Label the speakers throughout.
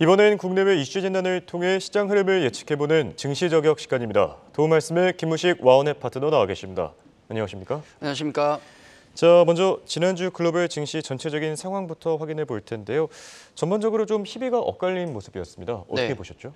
Speaker 1: 이번엔 국내외 이슈 진단을 통해 시장 흐름을 예측해보는 증시 저격 시간입니다. 도움 말씀에 김우식 와원의 파트너 나와 계십니다. 안녕하십니까? 안녕하십니까? 자, 먼저 지난주 글로벌 증시 전체적인 상황부터 확인해 볼 텐데요. 전반적으로
Speaker 2: 좀 희비가 엇갈린 모습이었습니다. 어떻게 네. 보셨죠?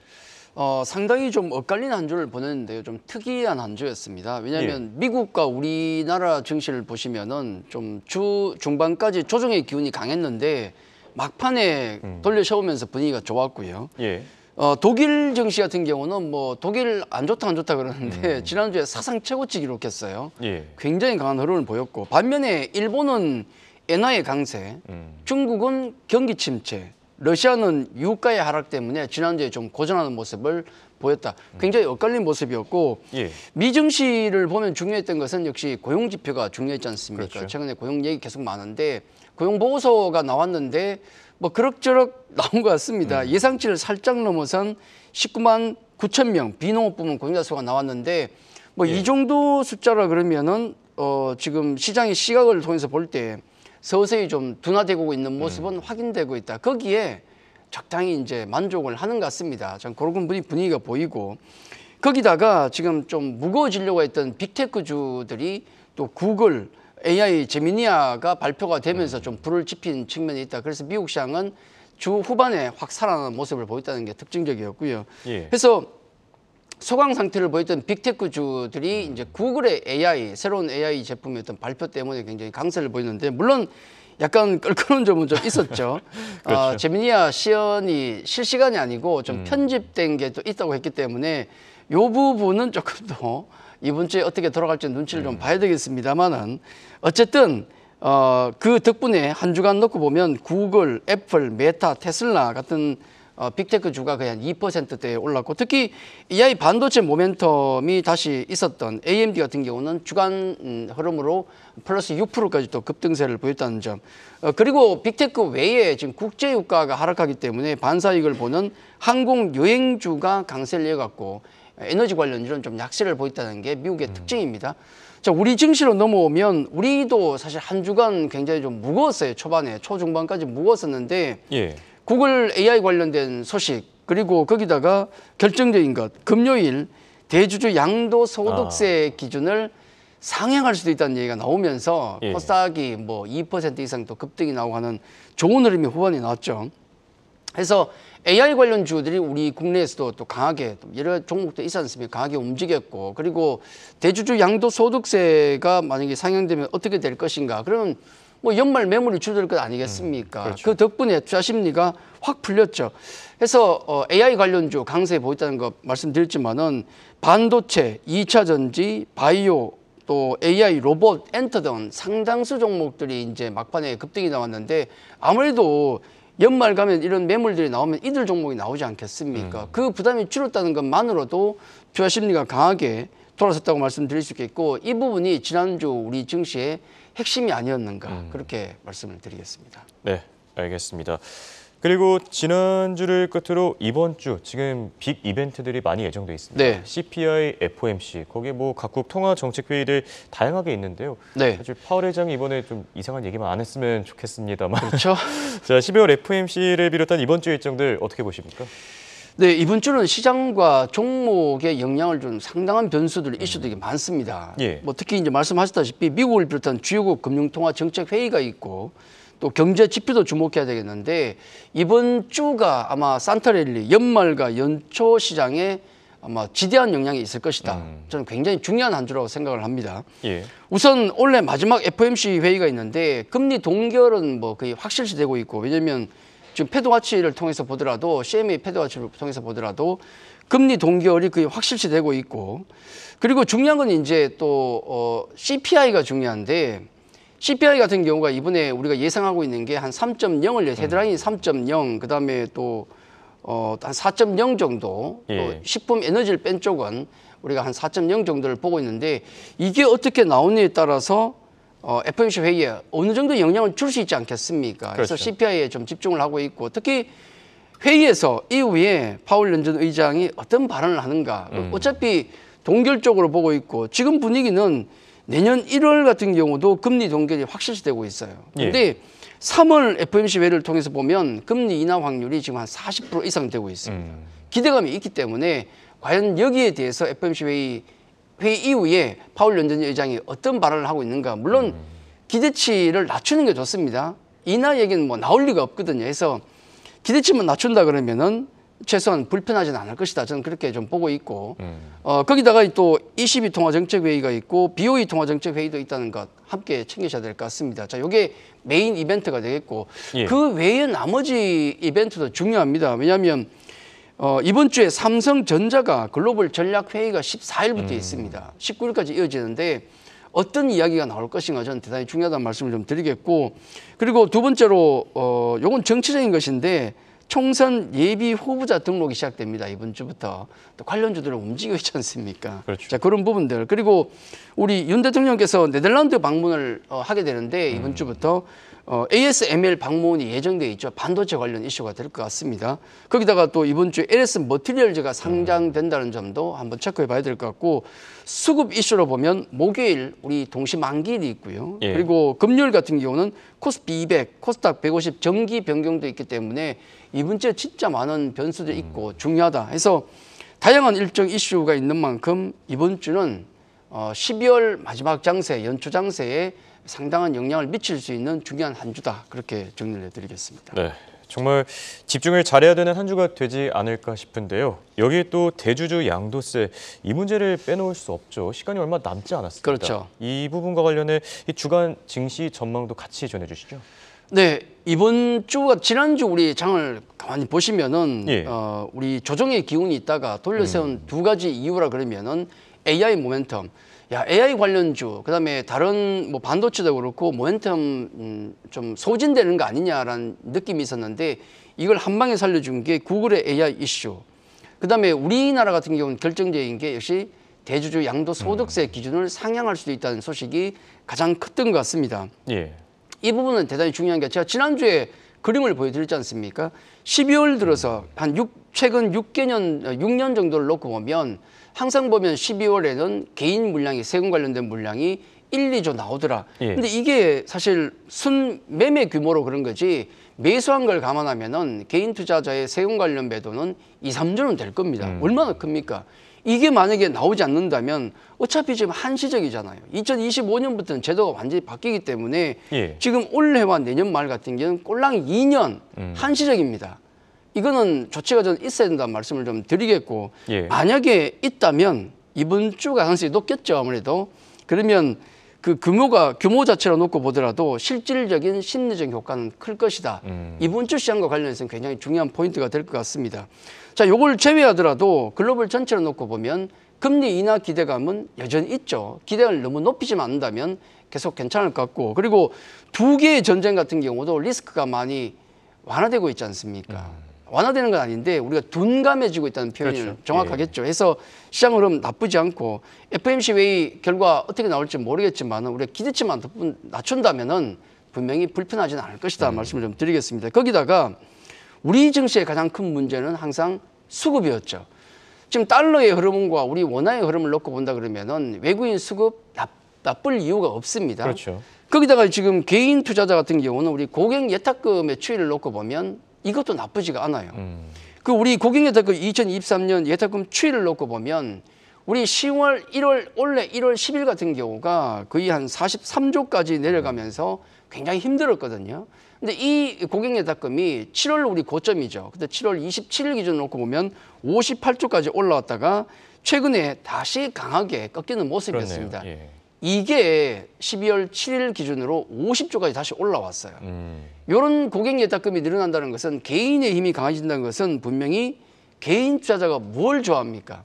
Speaker 2: 어, 상당히 좀 엇갈린 한 주를 보냈는데요. 좀 특이한 한 주였습니다. 왜냐하면 예. 미국과 우리나라 증시를 보시면은 좀 주 중반까지 조정의 기운이 강했는데 막판에 음. 돌려 세우면서 분위기가 좋았고요. 예. 어, 독일 정시 같은 경우는 뭐 독일 안 좋다 안 좋다 그러는데 음. 지난주에 사상 최고치 기록했어요. 예. 굉장히 강한 흐름을 보였고 반면에 일본은 엔화의 강세, 음. 중국은 경기 침체, 러시아는 유가의 하락 때문에 지난주에 좀 고전하는 모습을 보였다. 음. 굉장히 엇갈린 모습이었고 예. 미증시를 보면 중요했던 것은 역시 고용 지표가 중요했지 않습니까? 그렇죠. 최근에 고용 얘기 계속 많은데 고용보고서가 나왔는데 뭐 그럭저럭 나온 것 같습니다. 음. 예상치를 살짝 넘어선 19만 9천 명 비농업 부문 고용자 수가 나왔는데 뭐이 예. 정도 숫자라 그러면은 어 지금 시장의 시각을 통해서 볼 때 서서히 좀 둔화되고 있는 예. 모습은 음. 확인되고 있다. 거기에 적당히 이제 만족을 하는 것 같습니다. 전 그런 분위기가 보이고 거기다가 지금 좀 무거워지려고 했던 빅테크주들이 또 구글 AI 제미니아가 발표가 되면서 좀 불을 지핀 측면이 있다. 그래서 미국 시장은 주 후반에 확 살아나는 모습을 보였다는 게 특징적이었고요. 예. 그래서 소강 상태를 보였던 빅테크주들이 이제 구글의 AI, 새로운 AI 제품의 어떤 발표 때문에 굉장히 강세를 보였는데 물론 약간 껄끄러 점은 좀 있었죠. 그렇죠. 어, 제미니아 시연이 실시간이 아니고 좀 음. 편집된 게 또 있다고 했기 때문에 요 부분은 조금 더 이번 주에 어떻게 돌아갈지 눈치를 좀 네. 봐야 되겠습니다만은 어쨌든 어, 그 덕분에 한 주간 놓고 보면 구글, 애플, 메타, 테슬라 같은 어, 빅테크 주가 거의 한 2%대에 올랐고 특히 AI 반도체 모멘텀이 다시 있었던 AMD 같은 경우는 주간 음, 흐름으로 플러스 6%까지 또 급등세를 보였다는 점. 어, 그리고 빅테크 외에 지금 국제유가가 하락하기 때문에 반사익을 보는 항공 여행주가 강세를 이어갔고 에너지 관련주는 좀 약세를 보였다는 게 미국의 음. 특징입니다. 자, 우리 증시로 넘어오면 우리도 사실 한 주간 굉장히 좀 무거웠어요. 초반에 초중반까지 무거웠었는데 예. 구글 AI 관련된 소식 그리고 거기다가 결정적인 것 금요일 대주주 양도 소득세 아. 기준을 상향할 수도 있다는 얘기가 나오면서 예. 코스닥이 뭐 2% 이상 또 급등이 나오고 하는 좋은 흐름이 후반에 나왔죠. 그래서 AI 관련 주들이 우리 국내에서도 또 강하게 여러 종목도 있었으면 강하게 움직였고 그리고 대주주 양도 소득세가 만약에 상향되면 어떻게 될 것인가? 그러면 뭐 연말 매물이 줄어들 것 아니겠습니까? 음, 그렇죠. 그 덕분에 투자 심리가 확 풀렸죠. 그래서 어, AI 관련주 강세 보였다는 거 말씀드렸지만은 반도체, 이차 전지, 바이오 또 AI 로봇, 엔터 등 상당수 종목들이 이제 막판에 급등이 나왔는데 아무래도 연말 가면 이런 매물들이 나오면 이들 종목이 나오지 않겠습니까? 음. 그 부담이 줄었다는 것만으로도 투자 심리가 강하게 돌아섰다고 말씀드릴 수 있겠고 이 부분이 지난주 우리 증시의 핵심이 아니었는가 음. 그렇게 말씀을 드리겠습니다.
Speaker 1: 네, 알겠습니다. 그리고 지난주를 끝으로 이번 주 지금 빅 이벤트들이 많이 예정돼 있습니다. 네.
Speaker 2: CPI,
Speaker 1: FOMC 거기에 뭐 각국 통화 정책 회의들 다양하게 있는데요. 네. 사실 파월 회장이 이번에 좀 이상한 얘기만 안 했으면 좋겠습니다만. 그렇죠. 자, 12월 FOMC를 비롯한 이번
Speaker 2: 주 일정들 어떻게 보십니까? 네, 이번 주는 시장과 종목에 영향을 준 상당한 변수들이 슈들이 음. 많습니다. 예. 뭐 특히 이제 말씀하셨다시피 미국을 비롯한 주요국 금융통화 정책 회의가 있고 또 경제 지표도 주목해야 되겠는데 이번 주가 아마 산타렐리 연말과 연초 시장에 아마 지대한 영향이 있을 것이다. 음. 저는 굉장히 중요한 한 주라고 생각을 합니다. 예. 우선 올해 마지막 FOMC 회의가 있는데 금리 동결은 뭐 거의 확실시 되고 있고 왜냐면 지금 패드 와치를 통해서 보더라도 CMA 패드 와치를 통해서 보더라도 금리 동결이 거의 확실시 되고 있고 그리고 중요한 건 이제 또 어, CPI가 중요한데 CPI 같은 경우가 이번에 우리가 예상하고 있는 게 한 3.0을 음. 헤드라인 3.0 그다음에 또 어, 한4.0 정도 예. 식품 에너지를 뺀 쪽은 우리가 한 4.0 정도를 보고 있는데 이게 어떻게 나오느냐에 따라서 어, FOMC 회의에 어느 정도 영향을 줄 수 있지 않겠습니까? 그렇죠. 그래서 CPI에 좀 집중을 하고 있고 특히 회의에서 이후에 파울 연준 의장이 어떤 발언을 하는가. 음. 어차피 동결적으로 보고 있고 지금 분위기는 내년 1월 같은 경우도 금리 동결이 확실시 되고 있어요. 근데 예. 3월 FOMC 회를 통해서 보면 금리 인하 확률이 지금 한 40% 이상 되고 있습니다. 음. 기대감이 있기 때문에 과연 여기에 대해서 FOMC 회의 회의 이후에 파울 연준 의장이 어떤 발언을 하고 있는가. 물론 음. 기대치를 낮추는 게 좋습니다. 인하 얘기는 뭐 나올 리가 없거든요. 그래서 기대치만 낮춘다 그러면은 최소한 불편하진 않을 것이다. 저는 그렇게 좀 보고 있고 음. 어, 거기다가 또22 통화 정책 회의가 있고 BOE 통화 정책 회의도 있다는 것 함께 챙기셔야 될 것 같습니다. 자, 이게 메인 이벤트가 되겠고 예. 그 외에 나머지 이벤트도 중요합니다. 왜냐하면 어, 이번 주에 삼성전자가 글로벌 전략 회의가 14일부터 음. 있습니다. 19일까지 이어지는데 어떤 이야기가 나올 것인가 저는 대단히 중요하다는 말씀을 좀 드리겠고 그리고 두 번째로 어, 요건 정치적인 것인데. 총선 예비 후보자 등록이 시작됩니다. 이번 주부터 또 관련주들을 움직이고 있지 않습니까? 그렇죠. 자 그런 부분들 그리고 우리 윤 대통령께서 네덜란드 방문을 어, 하게 되는데 이번 음. 주부터 어, ASML 방문이 예정돼 있죠. 반도체 관련 이슈가 될 것 같습니다. 거기다가 또 이번 주에 LS 머티리얼즈가 네. 상장된다는 점도 한번 체크해 봐야 될 것 같고 수급 이슈로 보면 목요일 우리 동시 만기일이 있고요. 예. 그리고 금요일 같은 경우는 코스피 200, 코스닥 150 정기 변경도 있기 때문에 이번 주에 진짜 많은 변수도 음. 있고 음. 중요하다 해서 다양한 일정 이슈가 있는 만큼 이번 주는 어, 12월 마지막 장세, 연초 장세에 상당한 영향을 미칠 수 있는 중요한 한 주다 그렇게 정리를 해드리겠습니다.
Speaker 1: 네. 정말 집중을 잘해야 되는 한 주가 되지 않을까 싶은데요. 여기 또 대주주 양도세 이 문제를 빼놓을 수 없죠. 시간이 얼마 남지 않았습니다. 그렇죠. 이 부분과 관련해 이 주간 증시
Speaker 2: 전망도 같이 전해주시죠. 네, 이번 주가 지난주 우리 장을 가만히 보시면은 예. 어, 우리 조정의 기운이 있다가 돌려세운 음. 두 가지 이유라 그러면은 AI 모멘텀. 야 AI 관련주 그다음에 다른 뭐 반도체도 그렇고 모멘텀 음, 좀 소진되는 거 아니냐라는 느낌이 있었는데 이걸 한 방에 살려준 게 구글의 AI 이슈 그다음에 우리나라 같은 경우는 결정적인 게 역시 대주주 양도 소득세 음. 기준을 상향할 수도 있다는 소식이 가장 컸던 것 같습니다. 예. 이 부분은 대단히 중요한 게 제가 지난주에 그림을 보여드렸지 않습니까? 12월 들어서 음. 한 6, 최근 6개년, 6년 정도를 놓고 보면 항상 보면 12월에는 개인 물량이 세금 관련된 물량이 1, 2조 나오더라. 예. 근데 이게 사실 순 매매 규모로 그런 거지 매수한 걸 감안하면은 개인 투자자의 세금 관련 매도는 2, 3조는 될 겁니다. 음. 얼마나 큽니까? 이게 만약에 나오지 않는다면 어차피 지금 한시적이잖아요. 2025년부터는 제도가 완전히 바뀌기 때문에 예. 지금 올해와 내년 말 같은 경우는 꼴랑 2년 음. 한시적입니다. 이거는 조치가 좀 있어야 된다는 말씀을 좀 드리겠고 예. 만약에 있다면 이번 주가 가능성이 높겠죠 아무래도 그러면 그 규모가 규모 자체로 놓고 보더라도 실질적인 심리적 효과는 클 것이다. 음. 이번 주 시장과 관련해서는 굉장히 중요한 포인트가 될 것 같습니다. 자, 요걸 제외하더라도 글로벌 전체로 놓고 보면 금리 인하 기대감은 여전히 있죠. 기대를 너무 높이지만 않는다면 계속 괜찮을 것 같고 그리고 두 개의 전쟁 같은 경우도 리스크가 많이 완화되고 있지 않습니까? 음. 완화되는 건 아닌데 우리가 둔감해지고 있다는 표현이 그렇죠. 정확하겠죠. 그래서 시장 흐름 나쁘지 않고 FMC 회의 결과 어떻게 나올지 모르겠지만 우리가 기대치만 덕분 낮춘다면은 분명히 불편하지는 않을 것이다 음. 말씀을 좀 드리겠습니다. 거기다가 우리 증시의 가장 큰 문제는 항상 수급이었죠. 지금 달러의 흐름과 우리 원화의 흐름을 놓고 본다 그러면은 외국인 수급 나, 나쁠 이유가 없습니다. 그렇죠. 거기다가 지금 개인 투자자 같은 경우는 우리 고객 예탁금의 추이를 놓고 보면 이것도 나쁘지가 않아요. 음. 그 우리 고객예탁금 2023년 예탁금 추이를 놓고 보면 우리 10월, 1월, 올해 1월 10일 같은 경우가 거의 한 43조까지 내려가면서 굉장히 힘들었거든요. 근데 이 고객예탁금이 7월 우리 고점이죠. 근데 7월 27일 기준 놓고 보면 58조까지 올라왔다가 최근에 다시 강하게 꺾이는 모습이었습니다. 예. 이게 12월 7일 기준으로 50조까지 다시 올라왔어요. 음. 이런 고객 예탁금이 늘어난다는 것은 개인의 힘이 강해진다는 것은 분명히 개인 투자자가 뭘 좋아합니까?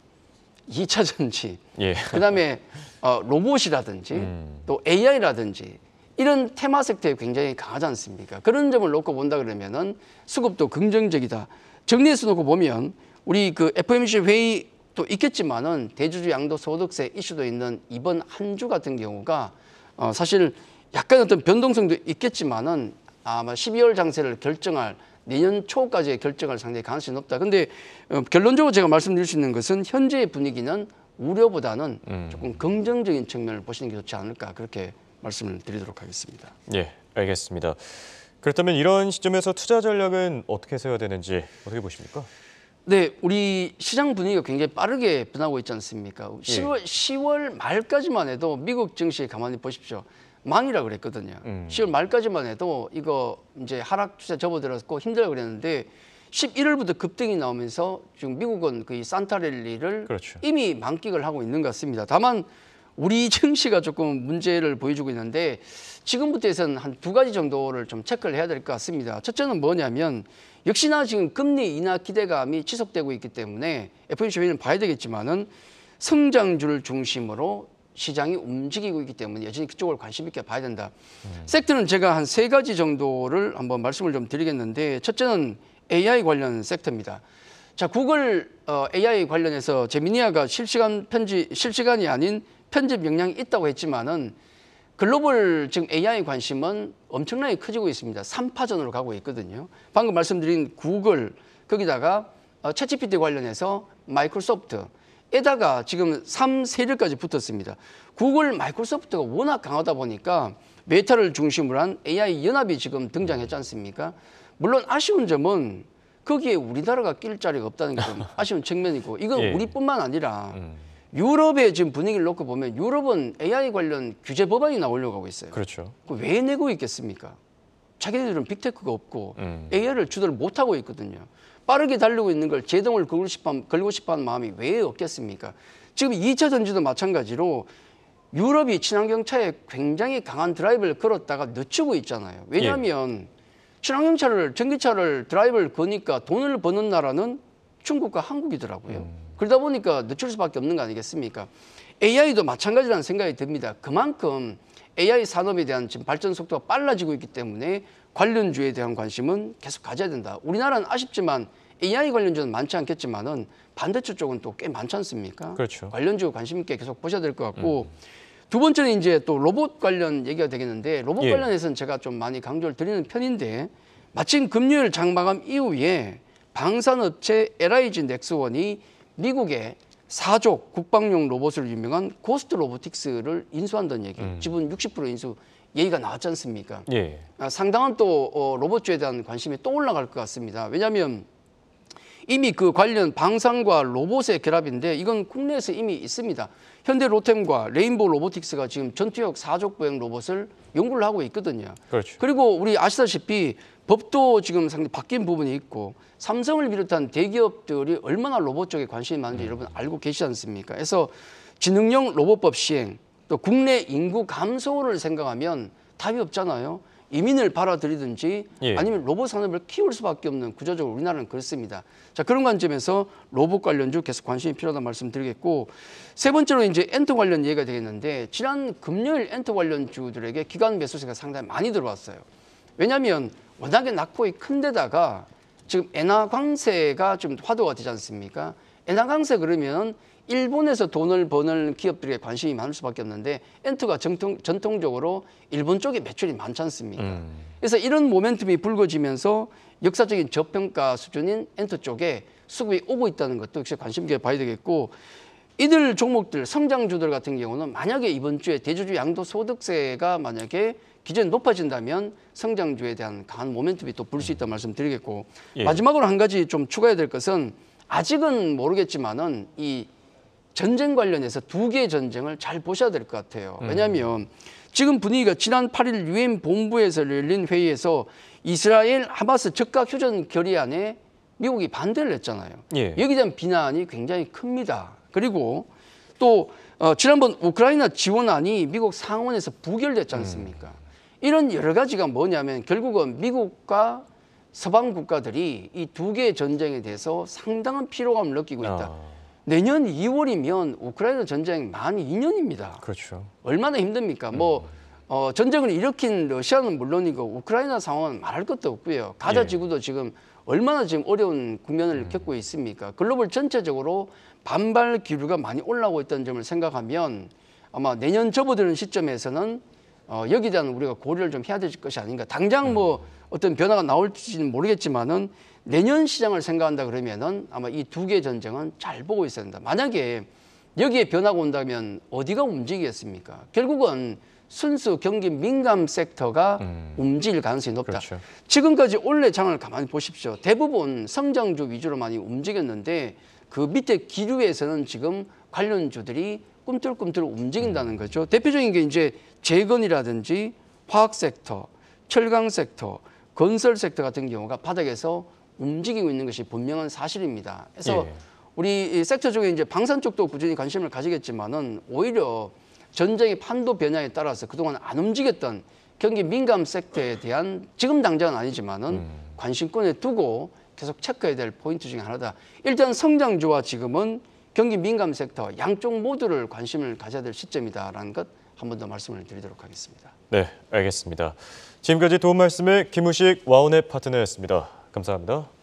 Speaker 2: 2차 전지, 예. 그다음에 어, 로봇이라든지 음. 또 AI라든지 이런 테마 섹터에 굉장히 강하지 않습니까? 그런 점을 놓고 본다 그러면은 수급도 긍정적이다. 정리해서 놓고 보면 우리 그 FOMC 회의 또 있겠지만은 대주주 양도소득세 이슈도 있는 이번 한 주 같은 경우가 어 사실 약간 어떤 변동성도 있겠지만은 아마 12월 장세를 결정할 내년 초까지의 결정할 상당히 가능성이 높다. 근데 어, 결론적으로 제가 말씀드릴 수 있는 것은 현재의 분위기는 우려보다는 음. 조금 긍정적인 측면을 보시는 게 좋지 않을까 그렇게 말씀을 드리도록 하겠습니다.
Speaker 1: 예, 알겠습니다. 그렇다면 이런 시점에서 투자 전략은 어떻게 세워야 되는지 어떻게 보십니까?
Speaker 2: 네, 우리 시장 분위기가 굉장히 빠르게 변하고 있지 않습니까? 10월, 예. 10월 말까지만 해도 미국 증시 가만히 보십시오. 망이라 그랬거든요. 음. 10월 말까지만 해도 이거 이제 하락 추세 접어들었고 힘들어 그랬는데 11월부터 급등이 나오면서 지금 미국은 그 산타랠리를 그렇죠. 이미 만끽을 하고 있는 것 같습니다. 다만 우리 증시가 조금 문제를 보여주고 있는데 지금부터 해서는 한 두 가지 정도를 좀 체크를 해야 될 것 같습니다. 첫째는 뭐냐면 역시나 지금 금리 인하 기대감이 지속되고 있기 때문에 FOMC는 봐야 되겠지만은 성장주를 중심으로 시장이 움직이고 있기 때문에 여전히 그쪽을 관심 있게 봐야 된다. 음. 섹터는 제가 한 세 가지 정도를 한번 말씀을 좀 드리겠는데 첫째는 AI 관련 섹터입니다. 자, 구글 어, AI 관련해서 제미니아가 실시간 편지 실시간이 아닌 편집 역량이 있다고 했지만은 글로벌 지금 AI 관심은 엄청나게 커지고 있습니다. 삼파전으로 가고 있거든요. 방금 말씀드린 구글, 거기다가 채찌피티 어, 관련해서 마이크로소프트, 에다가 지금 삼세력까지 붙었습니다. 구글, 마이크로소프트가 워낙 강하다 보니까 메타를 중심으로 한 AI 연합이 지금 등장했지 않습니까? 물론 아쉬운 점은 거기에 우리나라가 낄 자리가 없다는 게좀 아쉬운 측면이고 이건 예. 우리뿐만 아니라 음. 유럽의 지금 분위기를 놓고 보면 유럽은 AI 관련 규제 법안이 나오려고 하고 있어요. 그렇죠. 왜 내고 있겠습니까? 자기들은 빅테크가 없고 음. AI를 주도를 못하고 있거든요. 빠르게 달리고 있는 걸 제동을 어 걸고 싶어하는 마음이 왜 없겠습니까? 지금 2차 전지도 마찬가지로 유럽이 친환경차에 굉장히 강한 드라이브를 걸었다가 늦추고 있잖아요. 왜냐하면 예. 친환경차를 전기차를 드라이브를 거니까 돈을 버는 나라는 중국과 한국이더라고요. 음. 그러다 보니까 늦출 수밖에 없는 거 아니겠습니까? AI도 마찬가지라는 생각이 듭니다. 그만큼 AI 산업에 대한 지금 발전 속도가 빨라지고 있기 때문에 관련주에 대한 관심은 계속 가져야 된다. 우리나라는 아쉽지만 AI 관련주는 많지 않겠지만은 반대쪽 쪽은 또 꽤 많지 않습니까? 그렇죠. 관련주 관심 있게 계속 보셔야 될 것 같고 음. 두 번째는 이제 또 로봇 관련 얘기가 되겠는데 로봇 예. 관련해서는 제가 좀 많이 강조를 드리는 편인데 마침 금요일 장마감 이후에 방산업체 LIG 넥스원이 미국의 4족 국방용 로봇을 유명한 고스트 로보틱스를 인수한다는 얘기. 음. 지분 60% 인수 얘기가 나왔지 않습니까? 예. 아, 상당한 또 어, 로봇주에 대한 관심이 또 올라갈 것 같습니다. 왜냐하면 이미 그 관련 방산과 로봇의 결합인데 이건 국내에서 이미 있습니다. 현대 로템과 레인보우 로보틱스가 지금 전투력 사족 보행 로봇을 연구를 하고 있거든요. 그렇죠. 그리고 우리 아시다시피 법도 지금 상당히 바뀐 부분이 있고 삼성을 비롯한 대기업들이 얼마나 로봇 쪽에 관심이 많은지 음. 여러분 알고 계시지 않습니까? 그래서 지능형 로봇법 시행, 또 국내 인구 감소를 생각하면 답이 없잖아요. 이민을 받아들이든지 예. 아니면 로봇 산업을 키울 수밖에 없는 구조적으로 우리나라는 그렇습니다. 자 그런 관점에서 로봇 관련주 계속 관심이 필요하다 말씀드리겠고 세 번째로 이제 엔터 관련 얘기가 되겠는데 지난 금요일 엔터 관련주들에게 기관 매수세가 상당히 많이 들어왔어요. 왜냐하면 워낙에 낙폭이 큰데다가 지금 엔화 광세가좀 화두가 되지 않습니까? 엔화 광세 그러면 일본에서 돈을 버는 기업들에 관심이 많을 수밖에 없는데 엔터가 전통, 전통적으로 일본 쪽에 매출이 많지 않습니까? 음. 그래서 이런 모멘텀이 불거지면서 역사적인 저평가 수준인 엔터 쪽에 수급이 오고 있다는 것도 역시 관심 있게 봐야 되겠고 이들 종목들 성장주들 같은 경우는 만약에 이번 주에 대주주 양도 소득세가 만약에 기존 높아진다면 성장주에 대한 강한 모멘텀이 또 불 수 있다 말씀드리겠고 예. 마지막으로 한 가지 좀 추가해야 될 것은 아직은 모르겠지만은 이 전쟁 관련해서 두 개의 전쟁을 잘 보셔야 될 것 같아요. 왜냐하면 음. 지금 분위기가 지난 8일 유엔 본부에서 열린 회의에서 이스라엘 하마스 적각 휴전 결의안에 미국이 반대를 했잖아요. 예. 여기에 대한 비난이 굉장히 큽니다. 그리고 또 어, 지난번 우크라이나 지원안이 미국 상원에서 부결됐지 음. 않습니까? 음. 이런 여러 가지가 뭐냐면 결국은 미국과 서방 국가들이 이 두 개의 전쟁에 대해서 상당한 피로감을 느끼고 있다. 아. 내년 2월이면 우크라이나 전쟁 만 2년입니다. 그렇죠. 얼마나 힘듭니까? 뭐, 음. 뭐 어, 전쟁을 일으킨 러시아는 물론이고 우크라이나 상황은 말할 것도 없고요. 가자 예. 지구도 지금 얼마나 지금 어려운 국면을 음. 겪고 있습니까? 글로벌 전체적으로 반발 기류가 많이 올라오고 있다는 점을 생각하면 아마 내년 접어드는 시점에서는 어, 여기에 대한 우리가 고려를 좀 해야 될 것이 아닌가. 당장 음. 뭐 어떤 변화가 나올지는 모르겠지만은 내년 시장을 생각한다 그러면은 아마 이 두개의 전쟁은 잘 보고 있어야 된다. 만약에 여기에 변화가 온다면 어디가 움직이겠습니까? 결국은 순수 경기 민감 섹터가 음. 움직일 가능성이 높다. 그렇죠. 지금까지 올해 장을 가만히 보십시오. 대부분 성장주 위주로 많이 움직였는데 그 밑에 기류에서는 지금 관련주들이 꿈틀꿈틀 움직인다는 음. 거죠. 대표적인 게 이제 재건이라든지 화학 섹터, 철강 섹터, 건설 섹터 같은 경우가 바닥에서 움직이고 있는 것이 분명한 사실입니다. 그래서 예. 우리 섹터 쪽에 이제 방산 쪽도 꾸준히 관심을 가지겠지만은 오히려 전쟁의 판도 변화에 따라서 그동안 안 움직였던 경기 민감 섹터에 대한 지금 당장은 아니지만은 음. 관심권에 두고 계속 체크해야 될 포인트 중에 하나다. 일단 성장주와 지금은 경기 민감 섹터 양쪽 모두를 관심을 가져야 될 시점이다라는 것 한 번 더 말씀을 드리도록 하겠습니다.
Speaker 1: 네, 알겠습니다. 지금까지 도움 말씀의 김우식 와운의 파트너였습니다. 감사합니다.